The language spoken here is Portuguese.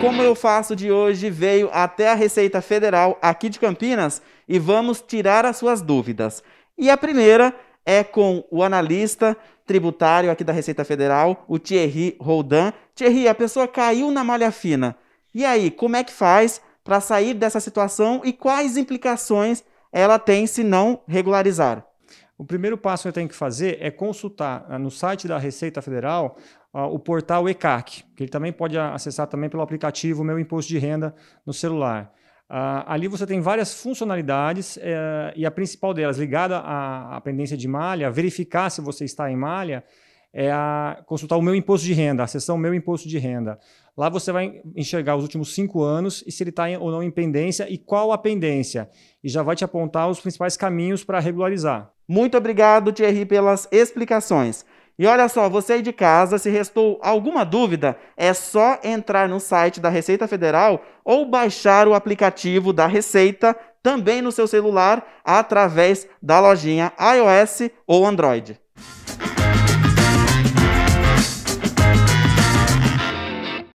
Como Eu Faço de hoje veio até a Receita Federal aqui de Campinas e vamos tirar as suas dúvidas. E a primeira é com o analista tributário aqui da Receita Federal, o Thierry Roldan. Thierry, a pessoa caiu na malha fina. E aí, como é que faz para sair dessa situação e quais implicações ela tem se não regularizar? O primeiro passo que eu tenho que fazer é consultar ah, no site da Receita Federal ah, o portal ECAC, que ele também pode acessar também pelo aplicativo Meu Imposto de Renda no celular. Uh, ali você tem várias funcionalidades uh, e a principal delas, ligada à, à, pendência de malha, verificar se você está em malha, é a, consultar o meu imposto de renda, a seção meu imposto de renda. Lá você vai enxergar os últimos cinco anos e se ele está ou não em pendência e qual a pendência. E já vai te apontar os principais caminhos para regularizar. Muito obrigado, Thierry, pelas explicações. E olha só, você aí de casa, se restou alguma dúvida, é só entrar no site da Receita Federal ou baixar o aplicativo da Receita também no seu celular através da lojinha iOS ou Android.